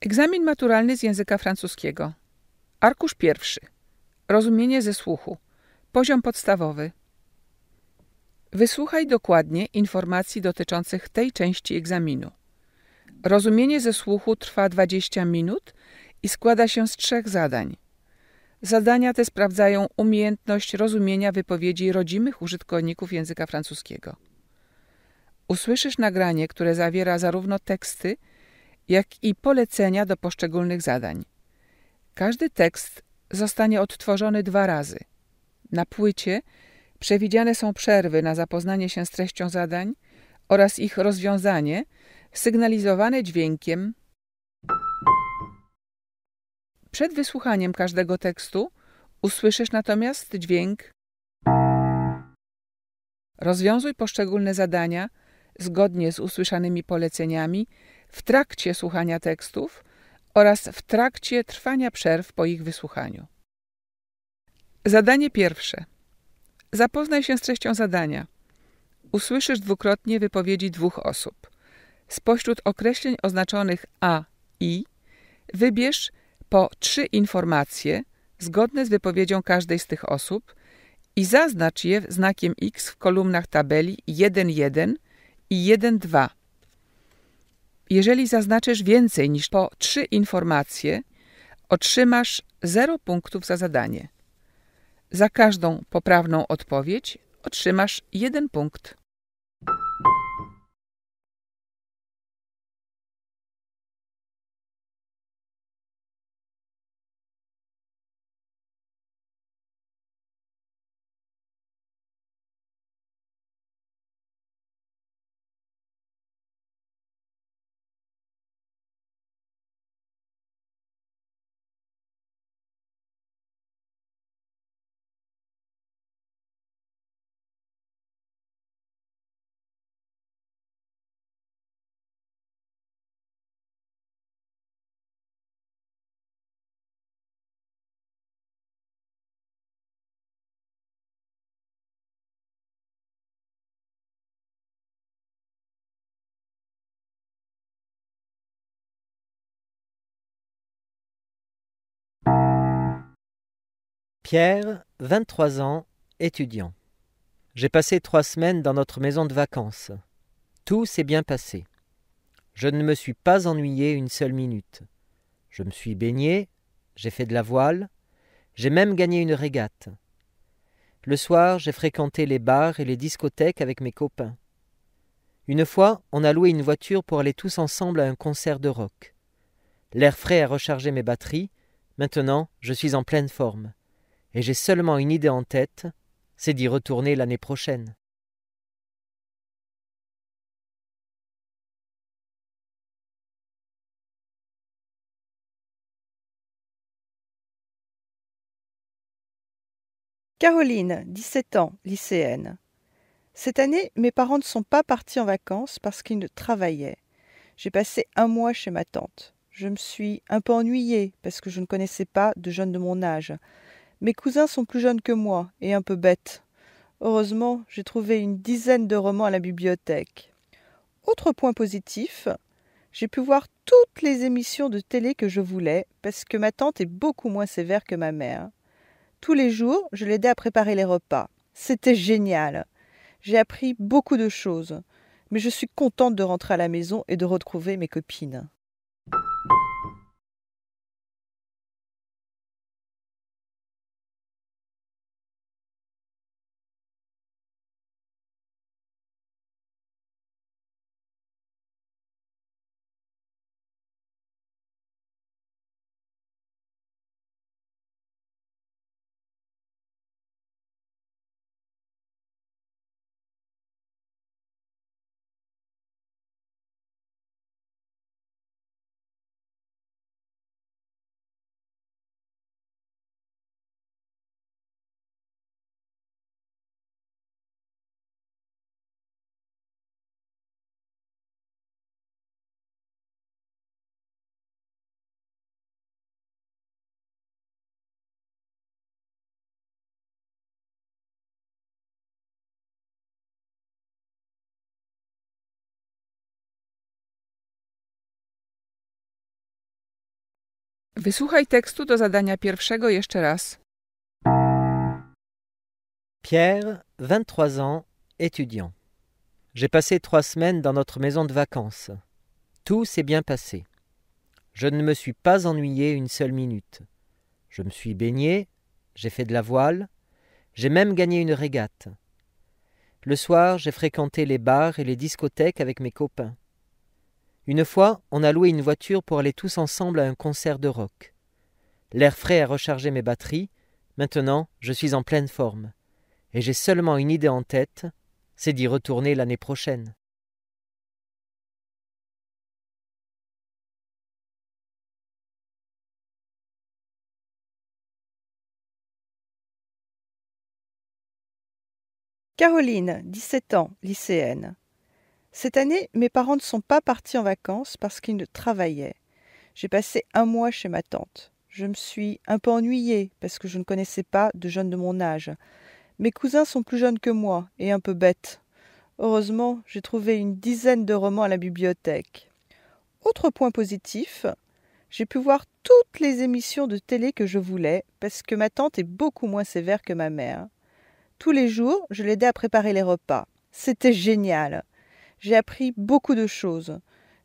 Egzamin maturalny z języka francuskiego. Arkusz pierwszy. Rozumienie ze słuchu. Poziom podstawowy. Wysłuchaj dokładnie informacji dotyczących tej części egzaminu. Rozumienie ze słuchu trwa 20 minut i składa się z trzech zadań. Zadania te sprawdzają umiejętność rozumienia wypowiedzi rodzimych użytkowników języka francuskiego. Usłyszysz nagranie, które zawiera zarówno teksty, jak i polecenia do poszczególnych zadań. Każdy tekst zostanie odtworzony dwa razy. Na płycie przewidziane są przerwy na zapoznanie się z treścią zadań oraz ich rozwiązanie, sygnalizowane dźwiękiem. Przed wysłuchaniem każdego tekstu usłyszysz natomiast dźwięk. Rozwiązuj poszczególne zadania zgodnie z usłyszanymi poleceniami w trakcie słuchania tekstów oraz w trakcie trwania przerw po ich wysłuchaniu. Zadanie pierwsze. Zapoznaj się z treścią zadania. Usłyszysz dwukrotnie wypowiedzi dwóch osób. Spośród określeń oznaczonych A i wybierz po trzy informacje zgodne z wypowiedzią każdej z tych osób i zaznacz je znakiem X w kolumnach tabeli 1.1 i 1.2 jeżeli zaznaczysz więcej niż po trzy informacje, otrzymasz 0 punktów za zadanie. Za każdą poprawną odpowiedź otrzymasz jeden punkt. Pierre, 23 ans, étudiant. J'ai passé trois semaines dans notre maison de vacances. Tout s'est bien passé. Je ne me suis pas ennuyé une seule minute. Je me suis baigné, j'ai fait de la voile, j'ai même gagné une régate. Le soir, j'ai fréquenté les bars et les discothèques avec mes copains. Une fois, on a loué une voiture pour aller tous ensemble à un concert de rock. L'air frais a rechargé mes batteries. Maintenant, je suis en pleine forme et j'ai seulement une idée en tête, c'est d'y retourner l'année prochaine. Caroline, 17 ans, lycéenne. Cette année, mes parents ne sont pas partis en vacances parce qu'ils ne travaillaient. J'ai passé un mois chez ma tante. Je me suis un peu ennuyée parce que je ne connaissais pas de jeunes de mon âge. Mes cousins sont plus jeunes que moi, et un peu bêtes. Heureusement, j'ai trouvé une dizaine de romans à la bibliothèque. Autre point positif, j'ai pu voir toutes les émissions de télé que je voulais, parce que ma tante est beaucoup moins sévère que ma mère. Tous les jours, je l'aidais à préparer les repas. C'était génial. J'ai appris beaucoup de choses, mais je suis contente de rentrer à la maison et de retrouver mes copines. pierre vingt do Pierre, 23 ans, étudiant. J'ai passé trois semaines dans notre maison de vacances. Tout s'est bien passé. Je ne me suis pas ennuyé une seule minute. Je me suis baigné, j'ai fait de la voile, j'ai même gagné une régate. Le soir, j'ai fréquenté les bars et les discothèques avec mes copains. Une fois, on a loué une voiture pour aller tous ensemble à un concert de rock. L'air frais a rechargé mes batteries. Maintenant, je suis en pleine forme. Et j'ai seulement une idée en tête, c'est d'y retourner l'année prochaine. Caroline, 17 ans, lycéenne. Cette année, mes parents ne sont pas partis en vacances parce qu'ils ne travaillaient. J'ai passé un mois chez ma tante. Je me suis un peu ennuyée parce que je ne connaissais pas de jeunes de mon âge. Mes cousins sont plus jeunes que moi et un peu bêtes. Heureusement, j'ai trouvé une dizaine de romans à la bibliothèque. Autre point positif, j'ai pu voir toutes les émissions de télé que je voulais parce que ma tante est beaucoup moins sévère que ma mère. Tous les jours, je l'aidais à préparer les repas. C'était génial. J'ai appris beaucoup de choses,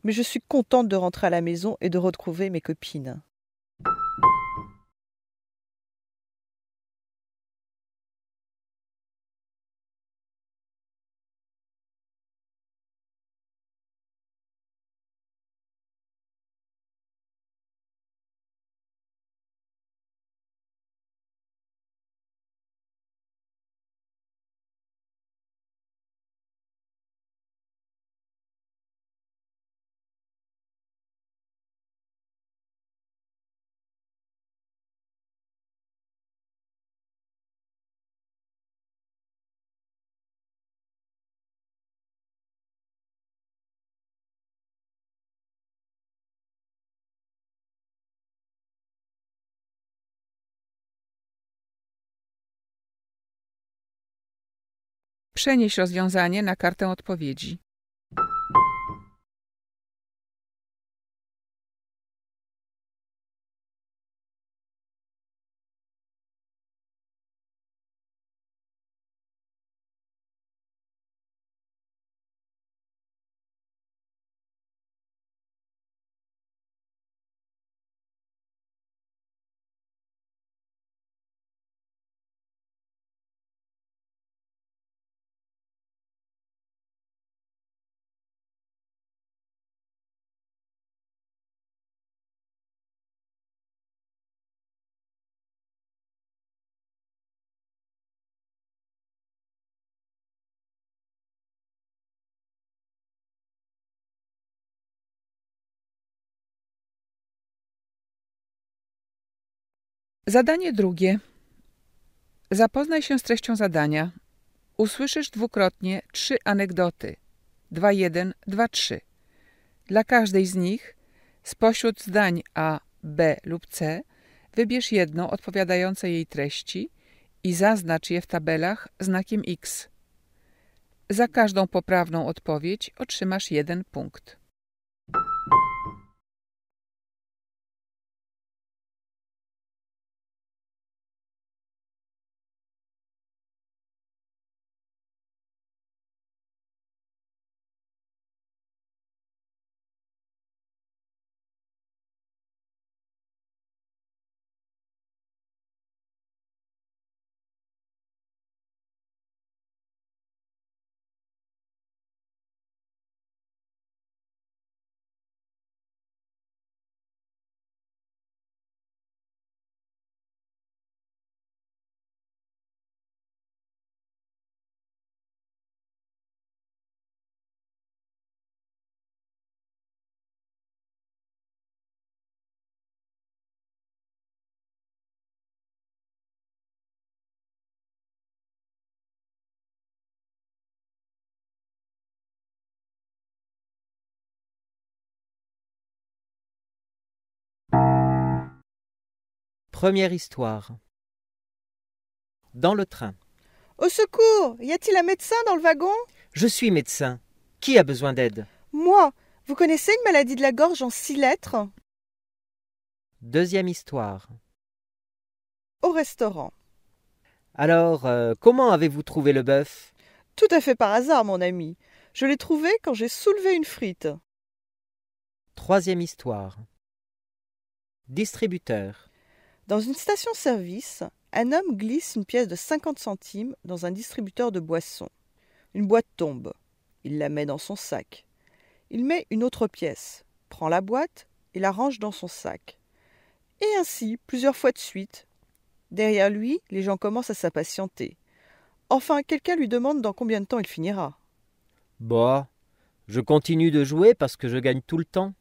mais je suis contente de rentrer à la maison et de retrouver mes copines. Przenieś rozwiązanie na kartę odpowiedzi. Zadanie drugie. Zapoznaj się z treścią zadania. Usłyszysz dwukrotnie trzy anegdoty. dwa trzy. Dla każdej z nich spośród zdań A, B lub C wybierz jedno odpowiadające jej treści i zaznacz je w tabelach znakiem X. Za każdą poprawną odpowiedź otrzymasz jeden punkt. Première histoire. Dans le train. Au secours Y a-t-il un médecin dans le wagon Je suis médecin. Qui a besoin d'aide Moi Vous connaissez une maladie de la gorge en six lettres Deuxième histoire. Au restaurant. Alors, euh, comment avez-vous trouvé le bœuf Tout à fait par hasard, mon ami. Je l'ai trouvé quand j'ai soulevé une frite. Troisième histoire. Distributeur. Dans une station-service, un homme glisse une pièce de 50 centimes dans un distributeur de boissons. Une boîte tombe. Il la met dans son sac. Il met une autre pièce, prend la boîte et la range dans son sac. Et ainsi, plusieurs fois de suite. Derrière lui, les gens commencent à s'impatienter. Enfin, quelqu'un lui demande dans combien de temps il finira. Bah, je continue de jouer parce que je gagne tout le temps.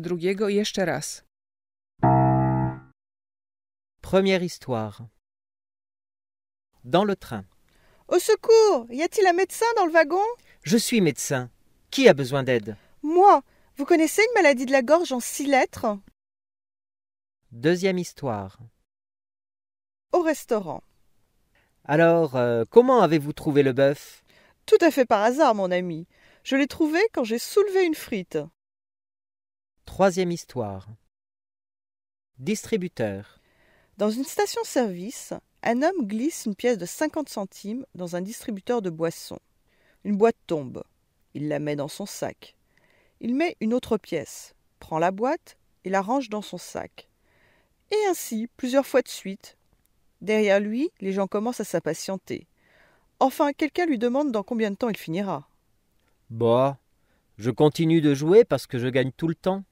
drugiego Première histoire. Dans le train. Au secours Y a-t-il un médecin dans le wagon Je suis médecin. Qui a besoin d'aide Moi Vous connaissez une maladie de la gorge en six lettres Deuxième histoire. Au restaurant. Alors, euh, comment avez-vous trouvé le bœuf Tout à fait par hasard, mon ami. Je l'ai trouvé quand j'ai soulevé une frite. Troisième histoire. Distributeur. Dans une station-service, un homme glisse une pièce de 50 centimes dans un distributeur de boissons. Une boîte tombe. Il la met dans son sac. Il met une autre pièce, prend la boîte et la range dans son sac. Et ainsi, plusieurs fois de suite. Derrière lui, les gens commencent à s'impatienter. Enfin, quelqu'un lui demande dans combien de temps il finira. Bah, je continue de jouer parce que je gagne tout le temps.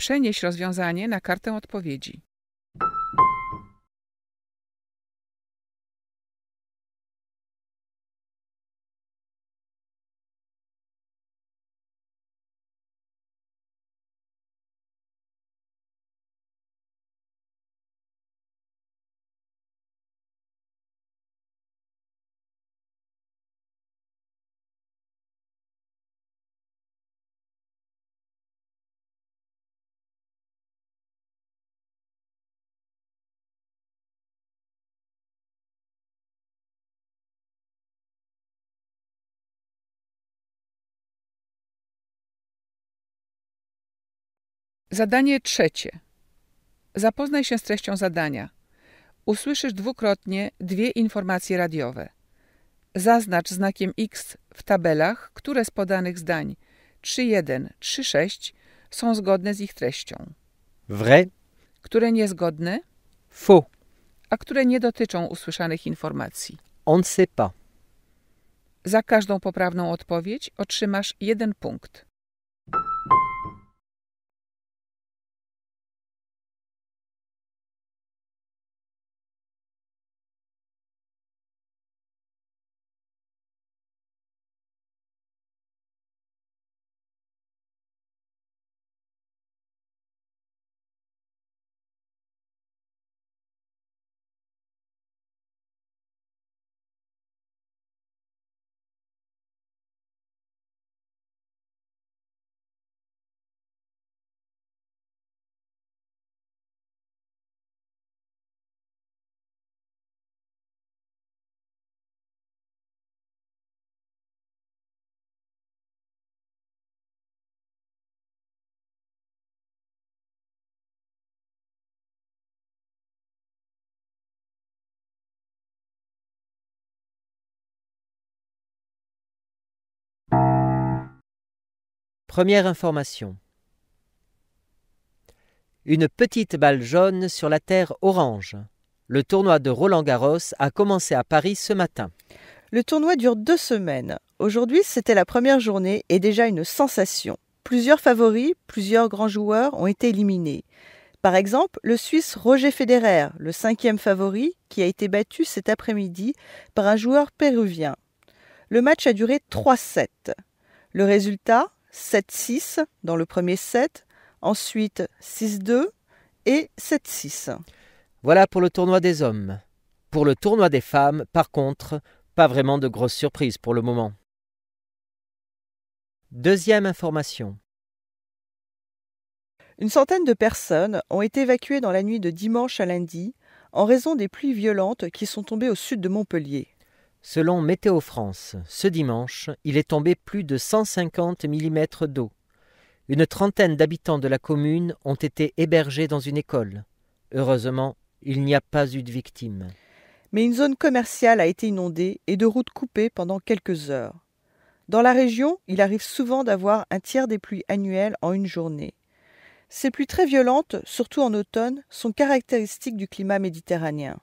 Przenieś rozwiązanie na kartę odpowiedzi. Zadanie trzecie. Zapoznaj się z treścią zadania. Usłyszysz dwukrotnie dwie informacje radiowe. Zaznacz znakiem X w tabelach, które z podanych zdań 3.1, 3.6 są zgodne z ich treścią. Vrai. Które niezgodne? Faux. A które nie dotyczą usłyszanych informacji. On ne sait pas. Za każdą poprawną odpowiedź otrzymasz jeden punkt. Première information. Une petite balle jaune sur la terre orange. Le tournoi de Roland Garros a commencé à Paris ce matin. Le tournoi dure deux semaines. Aujourd'hui, c'était la première journée et déjà une sensation. Plusieurs favoris, plusieurs grands joueurs ont été éliminés. Par exemple, le Suisse Roger Federer, le cinquième favori, qui a été battu cet après-midi par un joueur péruvien. Le match a duré 3 sets. Le résultat 7-6 dans le premier set, ensuite 6-2 et 7-6. Voilà pour le tournoi des hommes. Pour le tournoi des femmes, par contre, pas vraiment de grosses surprises pour le moment. Deuxième information. Une centaine de personnes ont été évacuées dans la nuit de dimanche à lundi en raison des pluies violentes qui sont tombées au sud de Montpellier. Selon Météo France, ce dimanche, il est tombé plus de 150 mm d'eau. Une trentaine d'habitants de la commune ont été hébergés dans une école. Heureusement, il n'y a pas eu de victimes. Mais une zone commerciale a été inondée et de routes coupées pendant quelques heures. Dans la région, il arrive souvent d'avoir un tiers des pluies annuelles en une journée. Ces pluies très violentes, surtout en automne, sont caractéristiques du climat méditerranéen.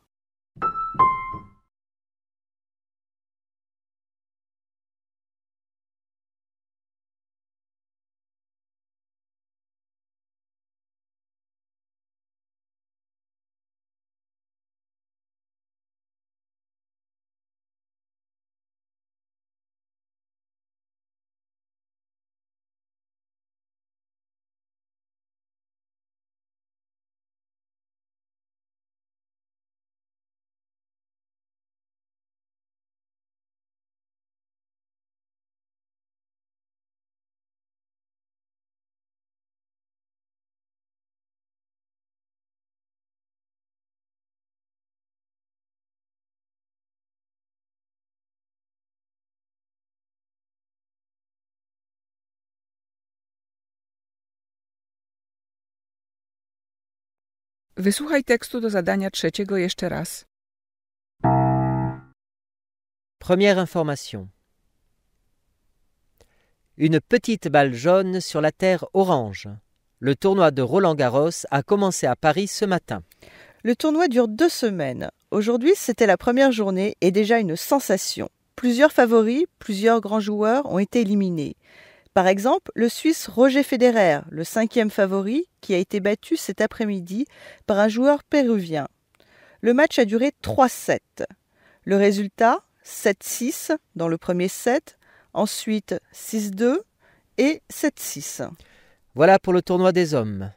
Première information. Une petite balle jaune sur la terre orange. Le tournoi de Roland Garros a commencé à Paris ce matin. Le tournoi dure deux semaines. Aujourd'hui, c'était la première journée et déjà une sensation. Plusieurs favoris, plusieurs grands joueurs ont été éliminés. Par exemple, le Suisse Roger Federer, le cinquième favori, qui a été battu cet après-midi par un joueur péruvien. Le match a duré 3-7. Le résultat 7-6 dans le premier set, ensuite 6-2 et 7-6. Voilà pour le tournoi des hommes.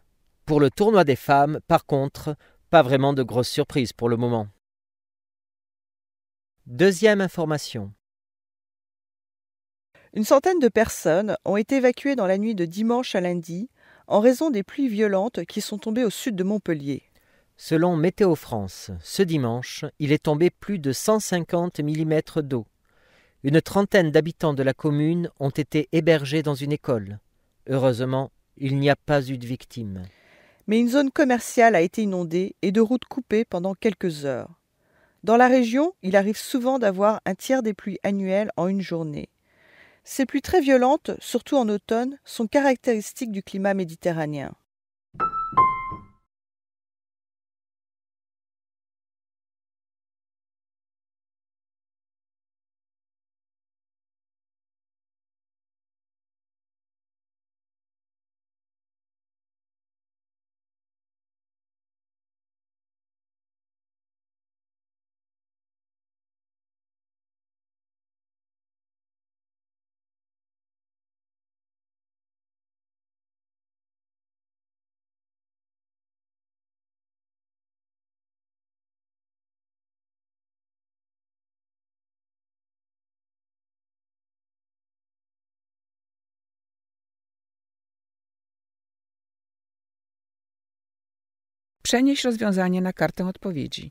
Pour le tournoi des femmes, par contre, pas vraiment de grosses surprises pour le moment. Deuxième information. Une centaine de personnes ont été évacuées dans la nuit de dimanche à lundi en raison des pluies violentes qui sont tombées au sud de Montpellier. Selon Météo France, ce dimanche, il est tombé plus de 150 mm d'eau. Une trentaine d'habitants de la commune ont été hébergés dans une école. Heureusement, il n'y a pas eu de victimes. Mais une zone commerciale a été inondée et de routes coupées pendant quelques heures. Dans la région, il arrive souvent d'avoir un tiers des pluies annuelles en une journée. Ces pluies très violentes, surtout en automne, sont caractéristiques du climat méditerranéen. Przenieś rozwiązanie na kartę odpowiedzi.